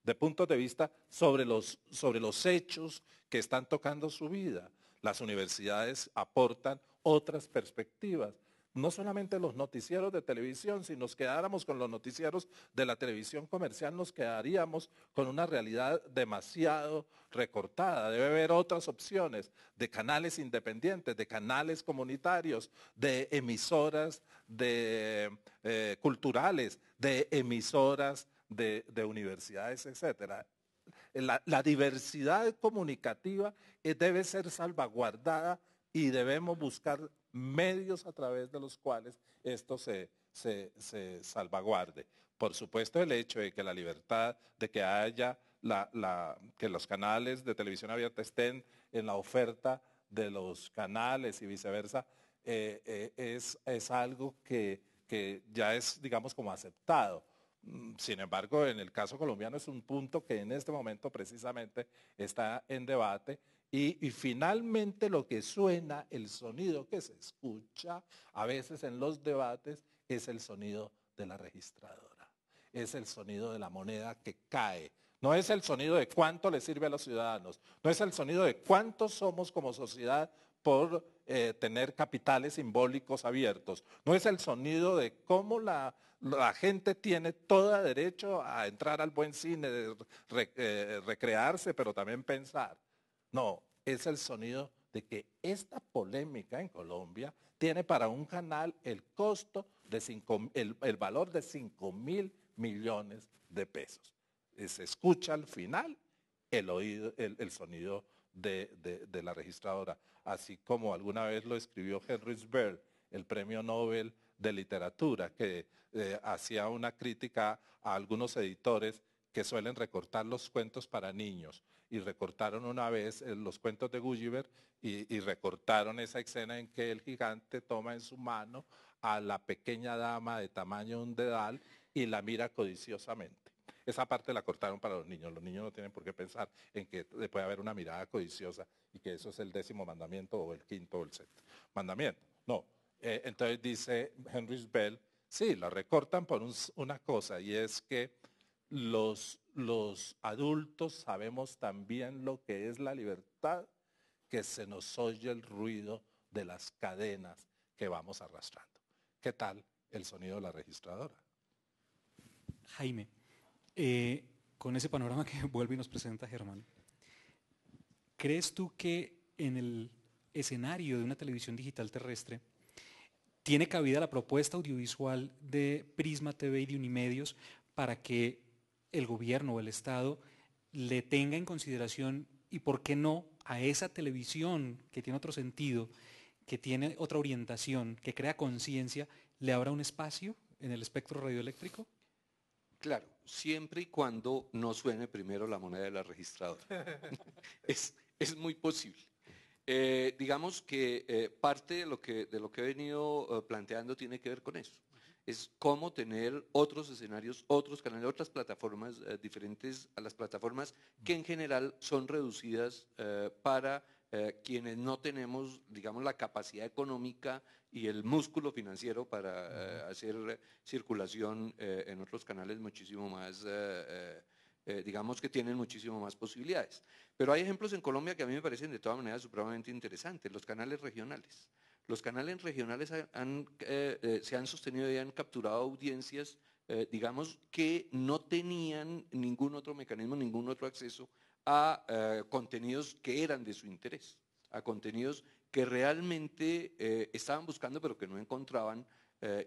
de puntos de vista sobre los hechos que están tocando su vida. Las universidades aportan otras perspectivas no solamente los noticieros de televisión, si nos quedáramos con los noticieros de la televisión comercial, nos quedaríamos con una realidad demasiado recortada. Debe haber otras opciones de canales independientes, de canales comunitarios, de emisoras eh, culturales, de emisoras de, universidades, etc. la diversidad comunicativa eh, debe ser salvaguardada y debemos buscar medios a través de los cuales esto se, salvaguarde. Por supuesto, el hecho de que la libertad, de que haya que los canales de televisión abierta estén en la oferta de los canales y viceversa, eh, eh, es, algo que ya es, digamos, como aceptado. Mm, sin embargo, en el caso colombiano es un punto que en este momento precisamente está en debate y, finalmente lo que suena, el sonido que se escucha a veces en los debates es el sonido de la registradora, es el sonido de la moneda que cae. No es el sonido de cuánto le sirve a los ciudadanos, no es el sonido de cuántos somos como sociedad por eh, tener capitales simbólicos abiertos. No es el sonido de cómo la, gente tiene todo derecho a entrar al buen cine, eh, recrearse, pero también pensar. No, es el sonido de que esta polémica en Colombia tiene para un canal el costo de el, valor de 5 mil millones de pesos. Eh, se escucha al final el, sonido de, la registradora, así como alguna vez lo escribió Henry Sberg, el premio Nobel de literatura, que eh, hacía una crítica a algunos editores que suelen recortar los cuentos para niños. Y recortaron una vez eh, los cuentos de Gulliver y, recortaron esa escena en que el gigante toma en su mano a la pequeña dama de tamaño un dedal y la mira codiciosamente. Esa parte la cortaron para los niños. Los niños no tienen por qué pensar en que puede haber una mirada codiciosa y que eso es el décimo mandamiento o el quinto o el sexto mandamiento. No. Eh, entonces dice Henry Bell, sí, la recortan por una cosa y es que los, los adultos sabemos también lo que es la libertad, que se nos oye el ruido de las cadenas que vamos arrastrando. ¿Qué tal el sonido de la registradora? Jaime, eh, con ese panorama que [LAUGHS] vuelve y nos presenta Germán, ¿crees tú que en el escenario de una televisión digital terrestre tiene cabida la propuesta audiovisual de Prisma TV y de Unimedios para que el gobierno o el Estado le tenga en consideración y por qué no a esa televisión que tiene otro sentido, que tiene otra orientación, que crea conciencia, le abra un espacio en el espectro radioeléctrico? Claro, siempre y cuando no suene primero la moneda de la registradora. [LAUGHS] es, es muy posible. Eh, digamos que eh, parte de lo que, de lo que he venido eh, planteando tiene que ver con eso es cómo tener otros escenarios, otros canales, otras plataformas eh, diferentes a las plataformas que en general son reducidas eh, para eh, quienes no tenemos, digamos, la capacidad económica y el músculo financiero para hacer circulación en otros canales muchísimo más... digamos que tienen muchísimo más posibilidades. Pero hay ejemplos en Colombia que a mí me parecen de todas maneras supremamente interesantes, los canales regionales. Los canales regionales eh, eh, se han sostenido y han capturado audiencias, eh, digamos, que no tenían ningún otro mecanismo, ningún otro acceso a contenidos que eran de su interés, a contenidos que realmente estaban buscando pero que no encontraban.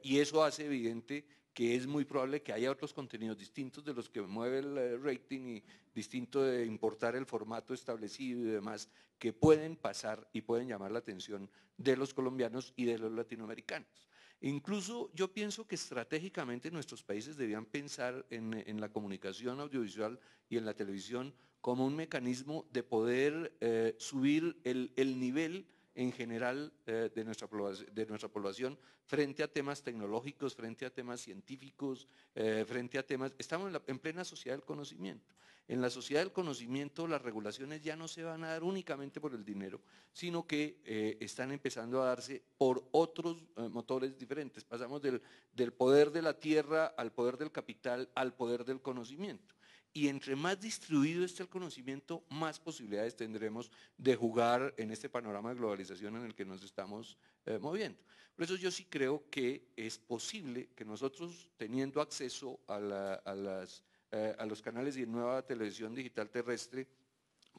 y eso hace evidente que es muy probable que haya otros contenidos distintos de los que mueve el eh, rating y distinto de importar el formato establecido y demás, que pueden pasar y pueden llamar la atención de los colombianos y de los latinoamericanos. Incluso yo pienso que estratégicamente nuestros países debían pensar en, la comunicación audiovisual y en la televisión como un mecanismo de poder eh, subir el nivel en general eh, de, nuestra de, nuestra población frente a temas tecnológicos, frente a temas científicos, eh, frente a temas... Estamos en, plena sociedad del conocimiento. En la sociedad del conocimiento las regulaciones ya no se van a dar únicamente por el dinero, sino que eh, están empezando a darse por otros motores diferentes. Pasamos del, poder de la tierra al poder del capital, al poder del conocimiento y entre más distribuido esté el conocimiento, más posibilidades tendremos de jugar en este panorama de globalización en el que nos estamos eh, moviendo. Por eso yo sí creo que es posible que nosotros, teniendo acceso a, eh, a los canales de nueva televisión digital terrestre,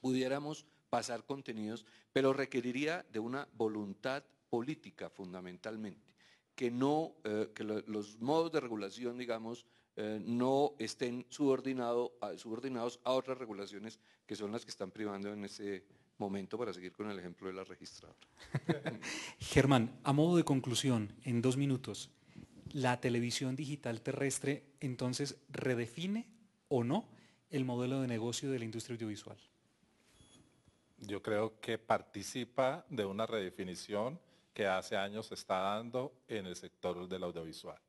pudiéramos pasar contenidos, pero requeriría de una voluntad política fundamentalmente, que no, eh, que los modos de regulación, digamos, eh, no estén subordinados a otras regulaciones que son las que están privando en ese momento para seguir con el ejemplo de la registradora. [LAUGHS] Germán, a modo de conclusión, en dos minutos, ¿la televisión digital terrestre entonces redefine o no el modelo de negocio de la industria audiovisual? Yo creo que participa de una redefinición que hace años se está dando en el sector del audiovisual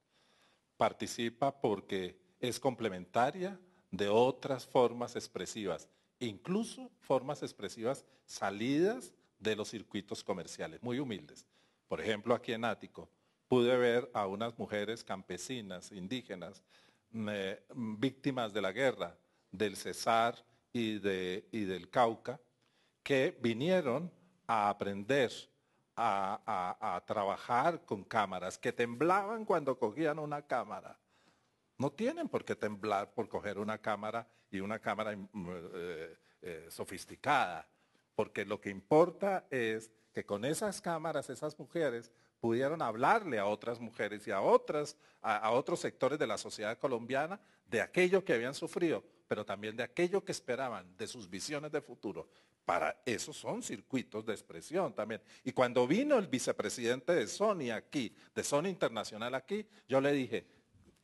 participa porque es complementaria de otras formas expresivas, incluso formas expresivas salidas de los circuitos comerciales, muy humildes. Por ejemplo, aquí en Ático pude ver a unas mujeres campesinas, indígenas, mm, eh, mm, víctimas de la guerra, del Cesar y del Cauca, que vinieron a aprender a, trabajar con cámaras, que temblaban cuando cogían una cámara. No tienen por qué temblar por coger una cámara y una cámara eh, eh, sofisticada, porque lo que importa es que con esas cámaras esas mujeres pudieron hablarle a otras mujeres y a, otras, a, a otros sectores de la sociedad colombiana de aquello que habían sufrido, pero también de aquello que esperaban, de sus visiones de futuro. Para eso son circuitos de expresión también. Y cuando vino el vicepresidente de Sony aquí, de Sony Internacional aquí, yo le dije,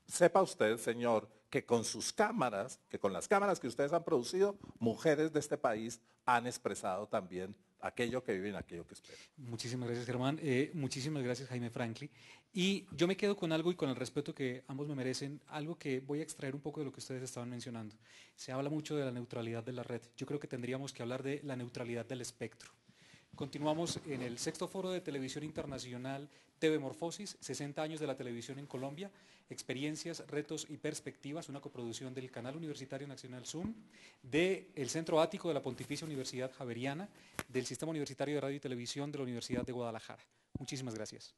sepa usted, señor que con sus cámaras, que con las cámaras que ustedes han producido, mujeres de este país han expresado también aquello que viven, aquello que esperan. Muchísimas gracias, Germán. Eh, muchísimas gracias, Jaime Franklin. Y yo me quedo con algo y con el respeto que ambos me merecen, algo que voy a extraer un poco de lo que ustedes estaban mencionando. Se habla mucho de la neutralidad de la red. Yo creo que tendríamos que hablar de la neutralidad del espectro. Continuamos en el sexto foro de televisión internacional TV Morfosis, 60 años de la televisión en Colombia, experiencias, retos y perspectivas, una coproducción del Canal Universitario Nacional Zoom, del Centro Ático de la Pontificia Universidad Javeriana, del Sistema Universitario de Radio y Televisión de la Universidad de Guadalajara. Muchísimas gracias.